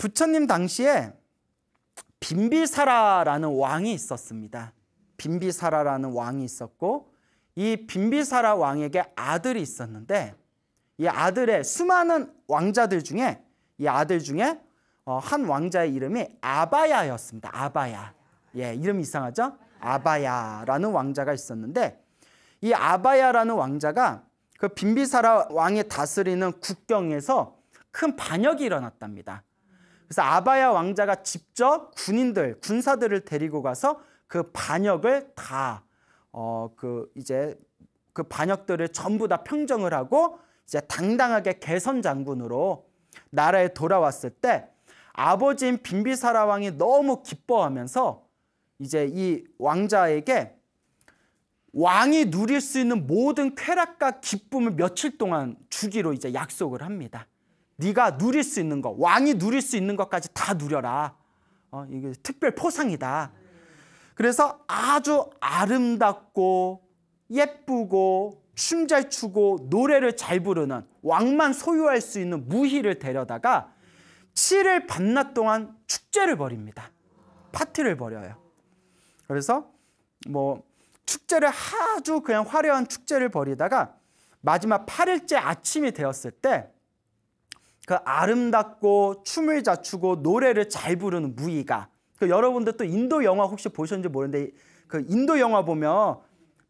부처님 당시에 빈비사라라는 왕이 있었습니다. 빈비사라라는 왕이 있었고 이 빈비사라 왕에게 아들이 있었는데 이 아들의 수많은 왕자들 중에 이 아들 중에 어, 한 왕자의 이름이 아바야였습니다. 아바야. 예, 이름 이상하죠? 아바야라는 왕자가 있었는데 이 아바야라는 왕자가 그 빈비사라 왕이 다스리는 국경에서 큰 반역이 일어났답니다. 그래서 아바야 왕자가 직접 군인들, 군사들을 데리고 가서 그 반역을 다, 어, 그 이제 그 반역들을 전부 다 평정을 하고 이제 당당하게 개선 장군으로 나라에 돌아왔을 때 아버지인 빈비사라 왕이 너무 기뻐하면서 이제 이 왕자에게 왕이 누릴 수 있는 모든 쾌락과 기쁨을 며칠 동안 주기로 이제 약속을 합니다. 네가 누릴 수 있는 것, 왕이 누릴 수 있는 것까지 다 누려라. 어, 이게 특별 포상이다. 그래서 아주 아름답고 예쁘고 춤 잘 추고 노래를 잘 부르는 왕만 소유할 수 있는 무희를 데려다가 7일 반낮 동안 축제를 벌입니다. 파티를 벌여요. 그래서 뭐 축제를 아주 그냥 화려한 축제를 벌이다가 마지막 8일째 아침이 되었을 때그 아름답고 춤을 자추고 노래를 잘 부르는 무이가 그 여러분들 또 인도 영화 혹시 보셨는지 모르는데 그 인도 영화 보면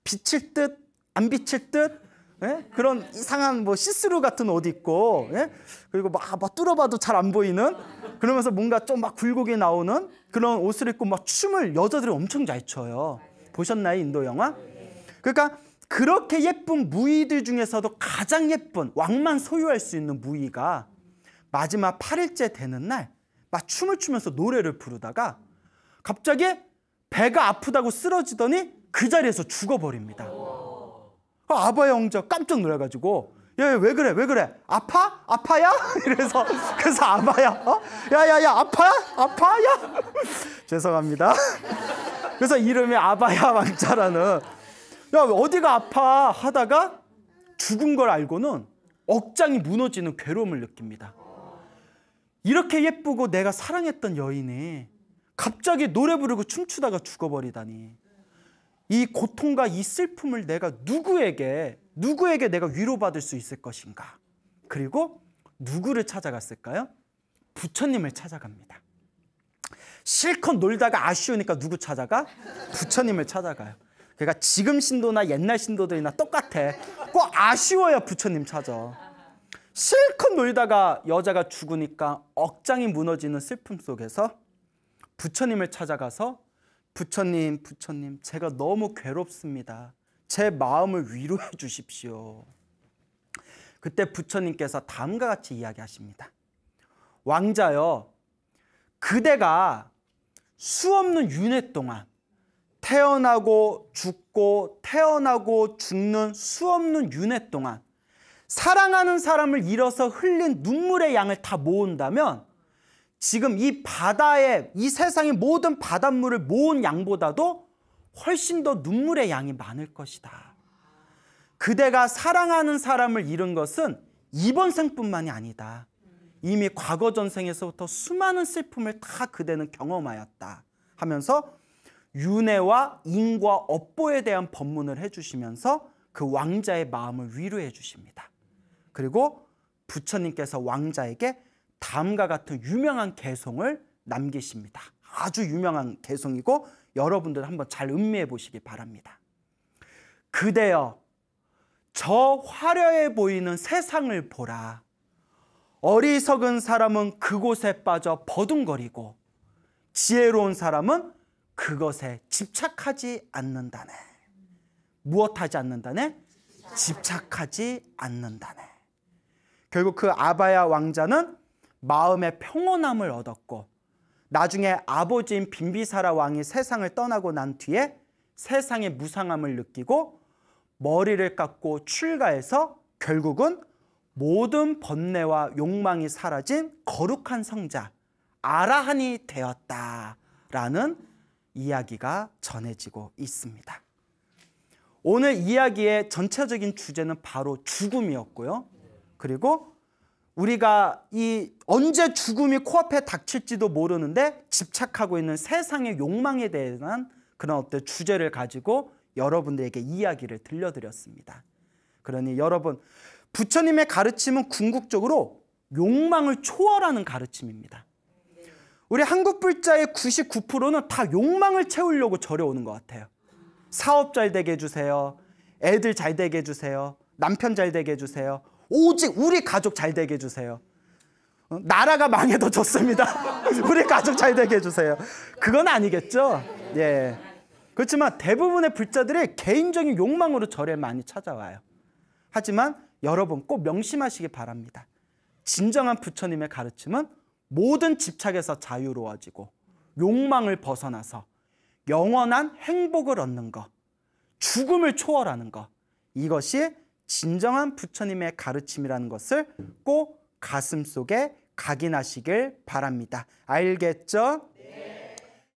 비칠 듯 안 비칠 듯 예? 그런 이상한 뭐 시스루 같은 옷 입고 예? 그리고 막, 막 뚫어봐도 잘 안 보이는 그러면서 뭔가 좀 막 굴곡이 나오는 그런 옷을 입고 막 춤을 여자들이 엄청 잘 춰요 보셨나요 인도 영화? 그러니까 그렇게 예쁜 무이들 중에서도 가장 예쁜 왕만 소유할 수 있는 무이가 마지막 8일째 되는 날막 춤을 추면서 노래를 부르다가 갑자기 배가 아프다고 쓰러지더니 그 자리에서 죽어버립니다. 아, 바의 왕자 깜짝 놀라가지고 야왜 그래 왜 그래 아파 아파야 이래서 그래서 아바야 어? 야야야 아파 아파야 죄송합니다 그래서 이름이 아바야 왕자라는 야 어디가 아파 하다가 죽은 걸 알고는 억장이 무너지는 괴로움을 느낍니다 이렇게 예쁘고 내가 사랑했던 여인이 갑자기 노래 부르고 춤추다가 죽어버리다니. 이 고통과 이 슬픔을 내가 누구에게, 누구에게 내가 위로받을 수 있을 것인가. 그리고 누구를 찾아갔을까요? 부처님을 찾아갑니다. 실컷 놀다가 아쉬우니까 누구 찾아가? 부처님을 찾아가요. 그러니까 지금 신도나 옛날 신도들이나 똑같아. 꼭 아쉬워야 부처님 찾아. 실컷 놀다가 여자가 죽으니까 억장이 무너지는 슬픔 속에서 부처님을 찾아가서 부처님, 부처님, 제가 너무 괴롭습니다. 제 마음을 위로해 주십시오. 그때 부처님께서 다음과 같이 이야기하십니다. 왕자여, 그대가 수없는 윤회 동안 태어나고 죽고 태어나고 죽는 수없는 윤회 동안 사랑하는 사람을 잃어서 흘린 눈물의 양을 다 모은다면 지금 이 바다에 이 세상의 모든 바닷물을 모은 양보다도 훨씬 더 눈물의 양이 많을 것이다. 그대가 사랑하는 사람을 잃은 것은 이번 생뿐만이 아니다. 이미 과거 전생에서부터 수많은 슬픔을 다 그대는 경험하였다. 하면서 윤회와 인과 업보에 대한 법문을 해주시면서 그 왕자의 마음을 위로해 주십니다. 그리고 부처님께서 왕자에게 다음과 같은 유명한 개송을 남기십니다. 아주 유명한 개송이고 여러분들 한번 잘 음미해 보시기 바랍니다. 그대여 저 화려해 보이는 세상을 보라. 어리석은 사람은 그곳에 빠져 버둥거리고 지혜로운 사람은 그것에 집착하지 않는다네. 무엇하지 않는다네? 집착하지 않는다네. 결국 그 아바야 왕자는 마음의 평온함을 얻었고 나중에 아버지인 빈비사라 왕이 세상을 떠나고 난 뒤에 세상의 무상함을 느끼고 머리를 깎고 출가해서 결국은 모든 번뇌와 욕망이 사라진 거룩한 성자 아라한이 되었다라는 이야기가 전해지고 있습니다. 오늘 이야기의 전체적인 주제는 바로 죽음이었고요. 그리고 우리가 이 언제 죽음이 코앞에 닥칠지도 모르는데 집착하고 있는 세상의 욕망에 대한 그런 어떤 주제를 가지고 여러분들에게 이야기를 들려드렸습니다. 그러니 여러분 부처님의 가르침은 궁극적으로 욕망을 초월하는 가르침입니다. 우리 한국 불자의 99%는 다 욕망을 채우려고 절에 오는 것 같아요. 사업 잘 되게 해주세요. 애들 잘 되게 해주세요. 남편 잘 되게 해주세요. 오직 우리 가족 잘 되게 해주세요. 어? 나라가 망해도 좋습니다. 우리 가족 잘 되게 해주세요. 그건 아니겠죠? 예. 그렇지만 대부분의 불자들이 개인적인 욕망으로 절에 많이 찾아와요. 하지만 여러분 꼭 명심하시기 바랍니다. 진정한 부처님의 가르침은 모든 집착에서 자유로워지고 욕망을 벗어나서 영원한 행복을 얻는 것, 죽음을 초월하는 것, 이것이 진정한 부처님의 가르침이라는 것을 꼭 가슴속에 각인하시길 바랍니다. 알겠죠?